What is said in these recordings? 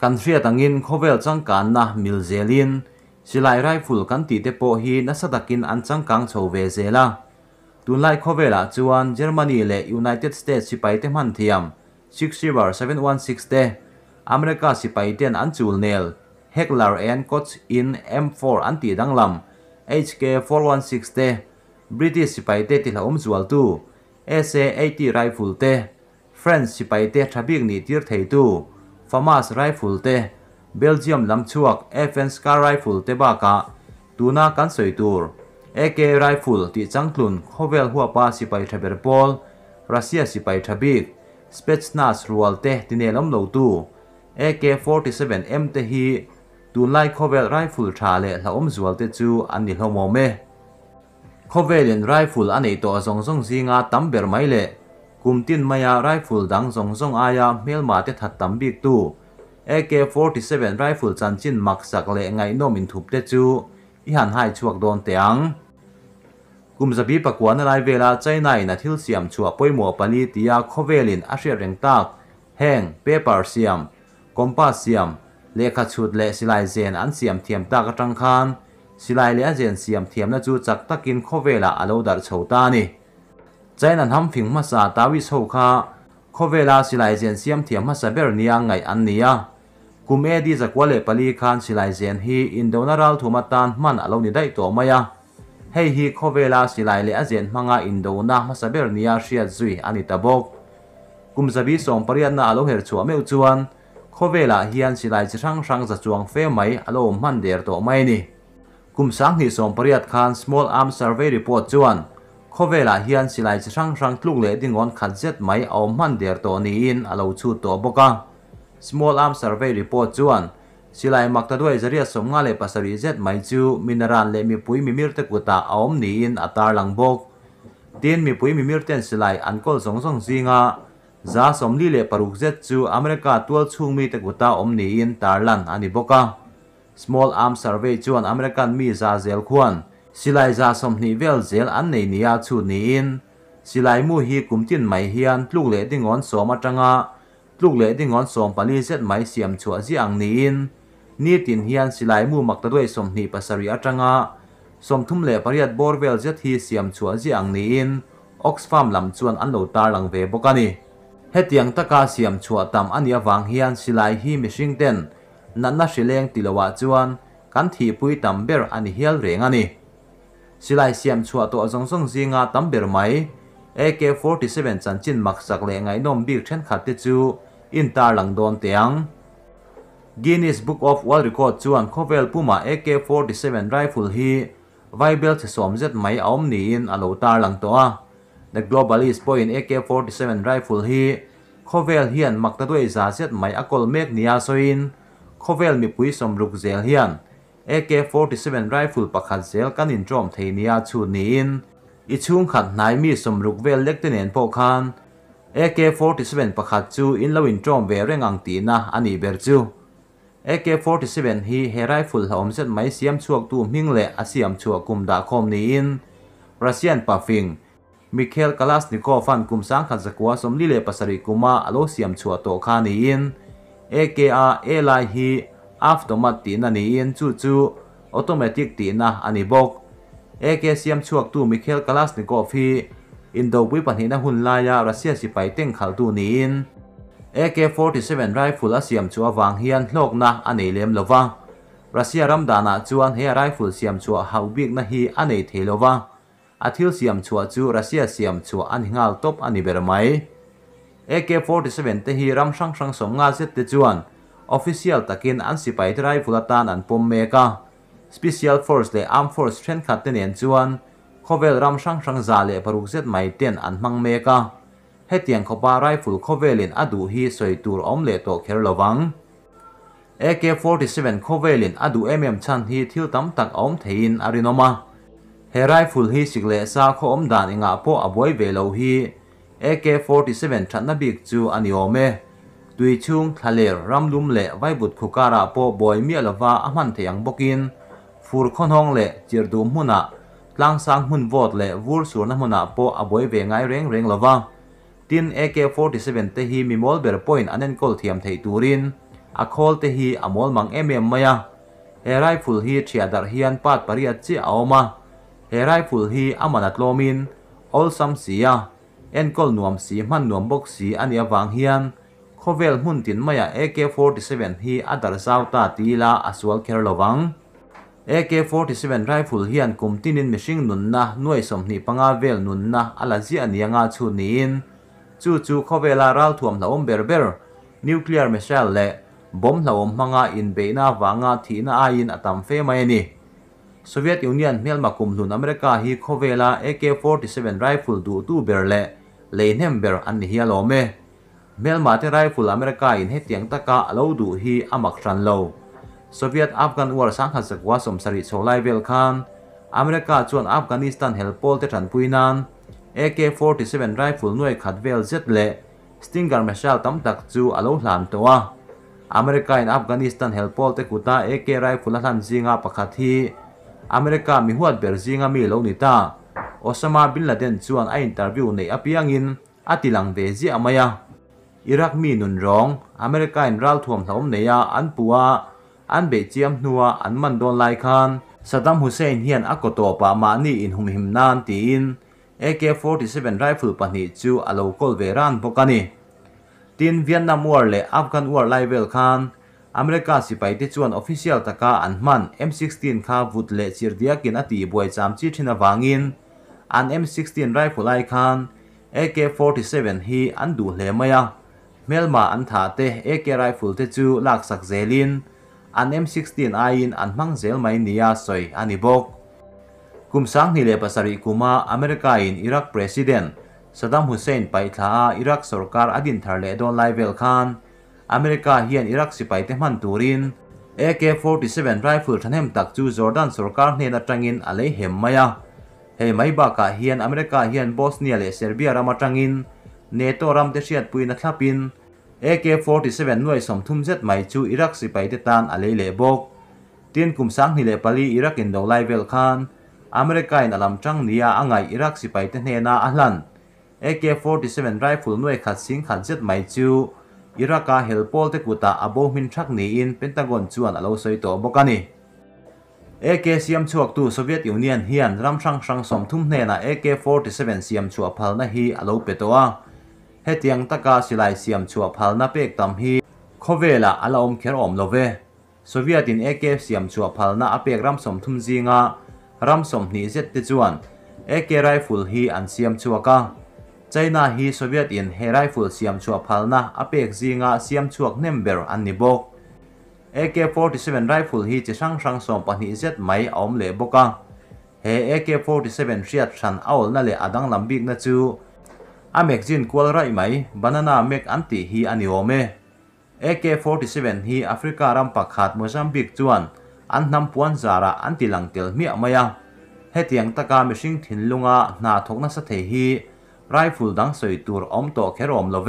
kan riat angin khovel changkan na mil zelin silai rifle kan ti te po hi na sadakin an changkang chove zela tun lai khovela ah chuan germany le united states sipai te man thiam 6 silver 716 te america sipai ten an chul nel heckler and Koch in m4 an ti danglam hk 416 te british sipai te ti la um zual tu sa 80 rifle te french sipai te thabik ni tir thei tu FAMAS rifle te Belgium FN Scar rifle te baka tuna kan soi tur AK rifle ti changtlun khovel huwa pa sipai thaber pol Russia sipai thabik Spetsnaz rual te tinelom lo tu AK47M te hi tun lai khovel rifle tha le la om zual te chu an ni hlomo me khovelin rifle anei to zong zong zinga tamber mai le กลุ่มตินมายาไรฟุลดังสงสงอายาเมลมาเตถัดตำบีกตู้เอเคโฟร์ติเซเว่นไรฟุลจันชินมักสักเละไงโนมินทุบเตจูอีหันไห้ชวกโดนเตียงกลุ่มสบีประกวนอะไรเวลาใจในนาทิลเสียมชัวป่วยหมัวปณีติยาโคเวลินอาเชียเร่งตักแห่งเปเปอร์เซียมกอมปาเซียมเลขาชุดเละสิไลเซนอันเสียมเทียมตากระจังคานสิไลเลเซนเสียมเทียมนาจูจักตะกินโคเวลาอโลดารโชตานีใจนั้นทำฟิงมาซาตาวิโฮคาโคเวลาสิไลเซียนเซียมเทียมมาซาเบรเนียงไงอันเนียกุมเอดีจากวัลเลปลีคานสิไลเซียนฮีอินโดนารัลทูมาตานมันอารมณ์ได้ตัวมายฮให้ฮีโคเวลาสิไลเลอเซียนมังอาอินโดนามาซาเบรเนียเชียจุยอันนี้ตาบกกุมจะบีส่งปริยนาอารมณ์เหรชัวเมื่อ่วนโคเวลาเฮียนสิไลจะช่างช่างจะจวงเฟไหมอารมณ์มันเดียร์ตัวไม่นี่กุมสังหีส่งปริยัดคาน small arm survey report ่วนขเวลาเฮียนสิไลสางชสางลุกเล็กดิงอนขัดเจ็ดไม่เอามันเดียร์ตัวนี้อินอาวุธตัวบกัง small arm survey report จวนสิไลมักตัวด้วยเรียสมงาเล่ปัสสาวะเจ็ดไม่จู่มินรันเล่มีปุ๋ยมีมิรตกุตาเอามนี้อินอัตราลังบกเตียนมีปุ๋ยมีมิรเตนสิไลอันกอลสงสงสิงาซาสมลีเล่ปรุกเจ็ดจู่อเมริกาตัวชูมมีตกุตาเอมนี้อินตาลันอันนี้บกัง small arm survey จวนอเมริกันมีซาเซลควันสิไลจะสมนิเวลเซลอันในนิอาชูนินสิไลมูฮีกุมตินไมเฮียนลูกเล็กดิ่งอนสอมาจังอาลูกเล็กดิ่งอนสอมปาลีเซตไมเสียมชัวจีอังนินนี่ตินเฮียนสิไลมูมักตะด้วยสมนิปัสริอาจังอาสมทุ่มเล่ปริยัดบอร์เวลเซตฮีเสียมชัวจีอังนินออกซ์ฟาร์มลำชวนอันโลตาลังเวบกันนี่เฮตียงตะกาเสียมชัวตามอันยาวังเฮียนสิไลฮีมิชิงเดนนั่นน่ะสิเลงติลวะจวนกันที่ปุยตามเบอร์อันเฮียลเรงอันนี่ silai siam chua to zong zong zinga tam ber mai AK47 chan chin mak sak le ngai nom bir then khat te chu in tar lang don tiang Guinness Book of World Record chuan khovel puma AK47 rifle hi Bible se som zet mai aom ni in alo tar lang to a the globalist point AK47 rifle hi khovel hian makta doi za zet mai akol mek nia soin khovel mi pui som ruk zel hian เอ AK47 r i f l ลปะขัดเซลกันอินจอมเทียนียชูนีนอีชุงขัดนายมีสมรุกเวลเล็กตินเอ็นพอกันเอ AK47 ปะขัดจูอินลาวินจอมเวรเรงอังตีนะอันนี้เบอร์จูเอเ k 4 7ฮีเฮไรฟูลหอมเซตไม่เสียมชั่วตูมิงเล่อาเสียมชั่วกุ่มดาคอมนีนรัสเซียนปาฟิงมิเคลกาลาสนิโกฟันกุ่มสังขันสกัวสมลีเล่ปัสริกุมาอโลเสียมชั่วโตคานีนเเอค k r เอไลฮี aftermath tin ani in chu chu automatic tin a ani bawk AK siam chuak tu Mikhail Kalashnikov hi indo pui panhina hun laia Russia sipai teng khal tu ni in AK47 rifle a siam chu awang hian hlok na anei lem lova Russia ram dana chuan he rifle siam chu haubik na hi anei theilova athil siam chu chu Russia siam chu an hingal top ani bermai AK47 te hi ram sang sang som nga zet te chuan official takin an sipai terai vulatan an pom meka special force le arm force thren khat te nen chuan khovel ram sang sang za le paruk zet mai ten an hmang meka hetiang khopa rifle khovelin adu hi soi soitur om le to kherlowang AK47 khovelin adu mm chan hi thil tam tak om thein arinoma he rifle hi sigle sa kho om dan inga po aboi velo hi AK47 thatna bik chu aniome ตุยชุงทะเลรำลุมเละไว้บุตรคุการาโปบอยเมียลววาอมันเทียงบกินฟูร์คอนห้องเละเจียดูมุนะลางสังหุนวอดเละวูร์สวนนมุนะโปอบอยเวงไงเร่งเร่งละวาตินเอเคฟรติเซเเวนตฮีมีมอลเบอร์พอยน์อันนั้นก็เทียมเทตูรินอาคอลเตฮีอมอลมังเอเมยมมายเฮไรฟูลฮีเชียดาร์ฮิอันปาดปริยัติเอามาเฮไรฟูลฮีอามันัตโลมินออลซัมซียเอ็นกอลนวมสีมันนวมบกสีอันยาวังเฮียน khovel hmun tin maya AK47 hi adar zau ta tila aswal kher lovang AK47 rifle hian kumtinin mihring nunna nuai som hnih panga vel nunna ala zia anianga chu niin chu chu khovela ral thuam hla om berber nuclear missile le bom hla om hmanga in beina wanga thina a in atam fe mai ni Soviet Union mel makum hlun America hi khovela AK47 rifle du tu berle le leihnhem ber an ni hialome Melma te rifle America in he tiang taka lo du hi amak ran lo. Soviet Afghan war sang khan sakwa som sari cholai vel khan America chuan Afghanistan helpol te than puinan AK47 rifle nuai khat vel zet le Stinger missile tam tak chu alo hlan towa America in Afghanistan helpol te kuta AK rifle hlan zinga pakhat hi America mi huat ber zinga mi lo ni ta Osama bin Laden chuan a interview nei apiangin atilang ve zi amaya อิรักมีนุนร้อง อเมริกาอินรัลถวมถมเนียอันปัว อันเบจจียมนัว อันมันโดนไลคันสตัมฮุเซนเฮียนอักโตปามานีอินหุมหิมนานตีน AK47 ไรฟิลปนิจูอโลกอลเวรันพกันีตีนเวียดนามวอร์เลอัฟกันวอร์ไลเวลคันอเมริกาสิไปติดชวนออฟฟิเชียลตะกาอันมัน M16 ค้าวุดเลจิรเดียกินอตีบวยจามจีทินวางิน อัน M16 ไรฟิลไลคัน AK47 ฮีอันดูเลมายาเมลมาอันถาเตเอเกไรฟุลเตจูลักสักเซลินอัน M16 ไออินอันมังเซลไม่นิยาสอยอันนิบกกุมสังนิเลปัสริกุมาอเมริกาอินอิรักประธานสดัมฮุเซนไปท้าอิรักสุรการอดินทาร์เลดอนไลเวลคานอเมริกาเฮียนอิรักสิไปเตมันตูรินเอเคฟอรตเซเวนไรฟุลทันเฮมตักจูจอร์แดนสุรการเนนัจังอินอะไรเฮมมายาเฮไม่บักเฮียนอเมริกาเฮียนบอสเนียเลเซอร์เบียรามาจังอินเนโตรัมเตเชียตปุยนัทลาปิน AK47 หน่วยสมทุ่มเจ็ดไมมจูอิรักสิไปติดตานอะไรเลบกเตียนกลุ่มสังนิเลปลีอิรักอินดอไลเวลคานอเมริกาอินอลัมจังเนียอ่างไงอิรักสิไปเตเนนาอัลลัน AK47 ไรฟลหน่วยขัดสิงขัดเจ็ดไมมจูอิรักกาเฮลโปลเตกุตาอโบมินชักนีอินเป็นตะกอนจวนอโลซอยโตบกันีเอเกยมชวกตูโซเวียตยูเนียนเฮียนรำชังชังสมทุ่มเนนาเอเก47ยมชัวพัลนาฮีอโลเปโตอาฮตียงตะกาสิไลเซียมชัวพาลนาเปกตัมฮีคเวล่าอลาอมเคลอมโลเวโซเวียตินเอเกฟเซียมชัวพาลนาเปกรัมสมทุมจีงารัมสมนิเจตจวนเอเกไรฟุลฮีอันเซียมชัวกาใจนาฮีโซเวียตินเฮไรฟุลเซียมชัวพาลนาเปกจีงาเซียมชัวกเนมเบอร์อันนิบกเอเกฟอเไรฟุลฮีจะสร้างสร่างสมปนีเจตไม่อมเลบกาเฮเอเกฟอรเซเวเชียดชันเอาลนั่นแหละอดังลำบิกนั่ะจู a magazine kual rai mai banana mac anti hi ani ome AK47 hi Africa ram pakhat Mozambique juan an nam puan zara anti langtel mi amaya hetiang taka mishing tin lunga na thokna sa hi rifle dang soy tur om to om love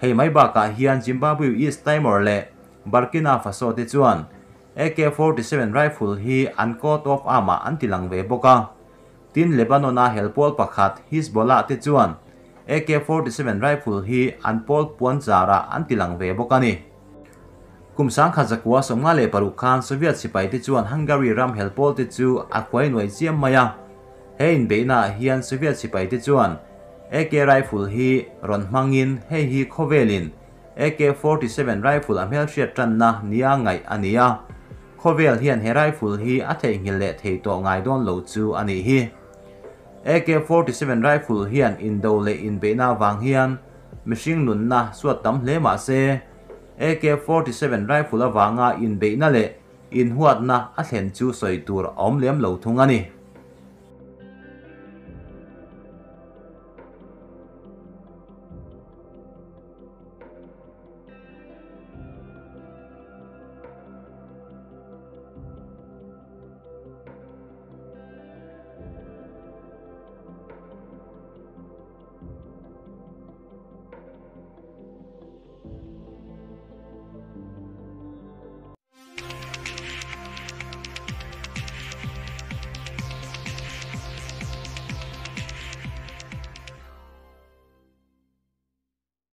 hei mai ba ka hian Zimbabwe East Timor le Burkina Faso te juan AK47 rifle hi an coat of ama anti lang ve boka tin Lebanon a helpol pakhat Hezbollah te juan AK-47 rifle hi an pol puan zara an tilang ve bawk ani kumsang khajakwa somnga le paru khan soviet sipai te chuan hungary ram helpol te chu a khwai noi chiam maya hein beina an soviet sipai te chuan AK rifle hi ron mangin he hi khovelin AK-47 rifle am hel hriat na nia ngai ania khovel an he rifle hi a thei ngil le thei to ngai don lo chu ani hi AK-47 rifle hiện in đầu leh in vàng hiện, hian mihring na suat tấm hle ma se AK-47 rifle là awanga in beina leh in na a thlen chú xoay tur om lem lo thung ani